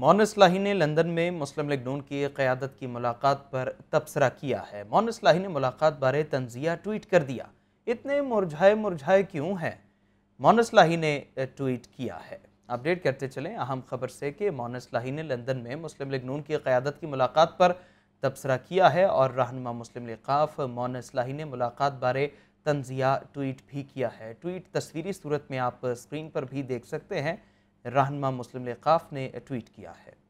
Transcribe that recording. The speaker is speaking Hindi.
मोन लाही ने लंदन में मुस्लिम लीग नून की क़्यादत की मुलाकात पर तबसरा किया है मौन इसलाही ने मुलाकात बारे तंजिया ट्वीट कर दिया इतने मुरझाए मुरझाए क्यों हैं मोनस लाही ने ट्वीट किया है अपडेट करते चलें अहम खबर से कि मोनस लाही ने लंदन में मुस्लिम लीग नून की क़्यादत की मुलाकात पर तबसरा किया है और रहनमा मुस्लिम लिकाफ मोनस लाही ने मुलाकात बारे तंजिया ट्वीट भी किया है ट्वीट तस्वीरी सूरत में आप स्क्रीन पर भी देख सकते हैं रहनमा मुस्लिम लकाफ ने ट्वीट किया है